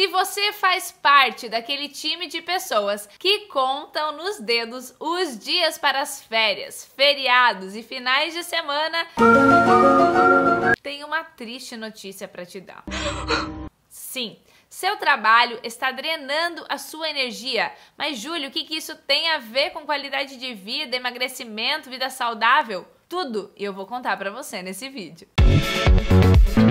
Se você faz parte daquele time de pessoas que contam nos dedos os dias para as férias, feriados e finais de semana, tem uma triste notícia para te dar. Sim, seu trabalho está drenando a sua energia. Mas, Júlio, o que, que isso tem a ver com qualidade de vida, emagrecimento, vida saudável? Tudo eu vou contar para você nesse vídeo. Música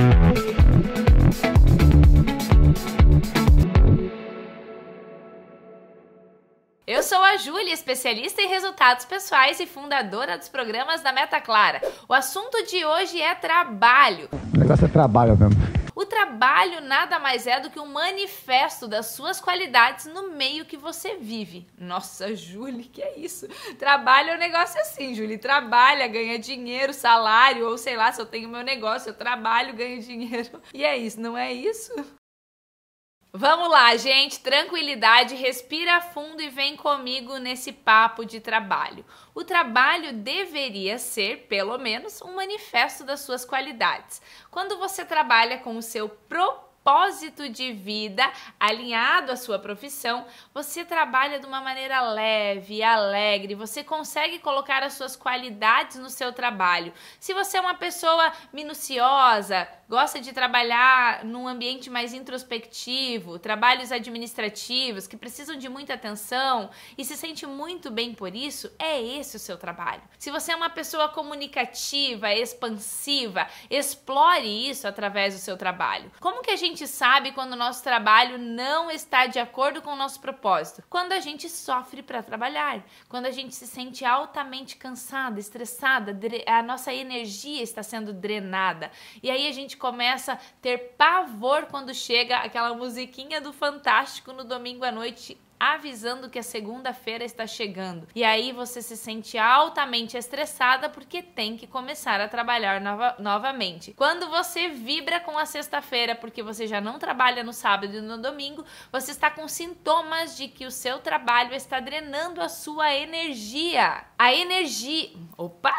Eu sou a Júlia, especialista em resultados pessoais e fundadora dos programas da Meta Clara. O assunto de hoje é trabalho. O negócio é trabalho mesmo. O trabalho nada mais é do que um manifesto das suas qualidades no meio que você vive. Nossa, Julie, que é isso? Trabalho é um negócio assim, Julie. Trabalha, ganha dinheiro, salário, ou sei lá, se eu tenho meu negócio, eu trabalho, ganho dinheiro. E é isso, não é isso? Vamos lá, gente, tranquilidade, respira fundo e vem comigo nesse papo de trabalho. O trabalho deveria ser, pelo menos, um manifesto das suas qualidades. Quando você trabalha com o seu propósito, propósito de vida alinhado à sua profissão, você trabalha de uma maneira leve, alegre, você consegue colocar as suas qualidades no seu trabalho. Se você é uma pessoa minuciosa, gosta de trabalhar num ambiente mais introspectivo, trabalhos administrativos que precisam de muita atenção e se sente muito bem por isso, é esse o seu trabalho. Se você é uma pessoa comunicativa, expansiva, explore isso através do seu trabalho. Como que a gente gente sabe quando o nosso trabalho não está de acordo com o nosso propósito? Quando a gente sofre para trabalhar, quando a gente se sente altamente cansada, estressada, a nossa energia está sendo drenada. E aí a gente começa a ter pavor quando chega aquela musiquinha do Fantástico no domingo à noite avisando que a segunda-feira está chegando. E aí você se sente altamente estressada porque tem que começar a trabalhar nova novamente. Quando você vibra com a sexta-feira porque você já não trabalha no sábado e no domingo, você está com sintomas de que o seu trabalho está drenando a sua energia. A energia. Opa!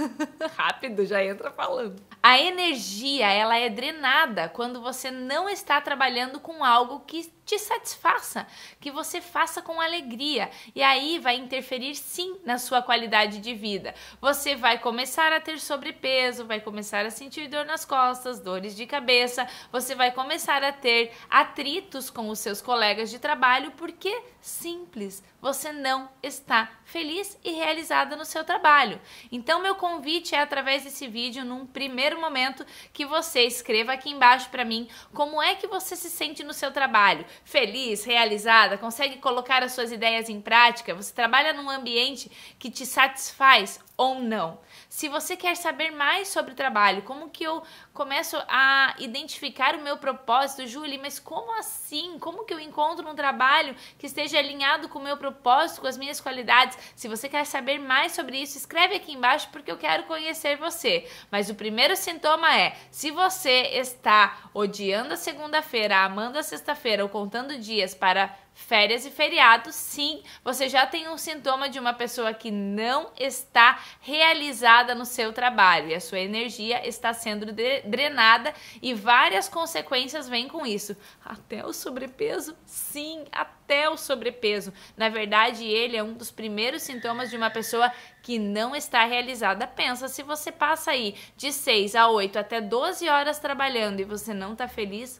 Rápido, já entra falando. A energia, ela é drenada quando você não está trabalhando com algo que te satisfaça, que você faça com alegria. E aí vai interferir sim na sua qualidade de vida. Você vai começar a ter sobrepeso, vai começar a sentir dor nas costas, dores de cabeça, você vai começar a ter atritos com os seus colegas de trabalho, porque simples, você não está feliz e realizada no seu trabalho. Então meu convite é através desse vídeo num primeiro primeiro momento que você escreva aqui embaixo para mim como é que você se sente no seu trabalho. Feliz, realizada, consegue colocar as suas ideias em prática? Você trabalha num ambiente que te satisfaz ou não? Se você quer saber mais sobre o trabalho, como que eu começo a identificar o meu propósito, Julie, mas como assim? Como que eu encontro um trabalho que esteja alinhado com o meu propósito, com as minhas qualidades? Se você quer saber mais sobre isso, escreve aqui embaixo porque eu quero conhecer você. Mas o primeiro sintoma é: se você está odiando a segunda-feira, amando a sexta-feira ou contando dias para férias e feriados, sim, você já tem um sintoma de uma pessoa que não está realizada no seu trabalho e a sua energia está sendo drenada e várias consequências vêm com isso. Até o sobrepeso? Sim, até o sobrepeso. Na verdade, ele é um dos primeiros sintomas de uma pessoa que não está realizada. Pensa, se você passa aí de 6 a 8 até 12 horas trabalhando e você não está feliz,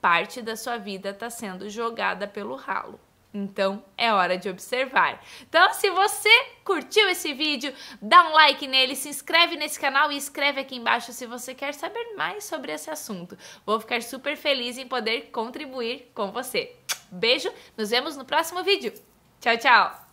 parte da sua vida está sendo jogada pelo ralo. Então é hora de observar. Então, se você curtiu esse vídeo, dá um like nele, se inscreve nesse canal e escreve aqui embaixo se você quer saber mais sobre esse assunto. Vou ficar super feliz em poder contribuir com você. Beijo, nos vemos no próximo vídeo. Tchau, tchau!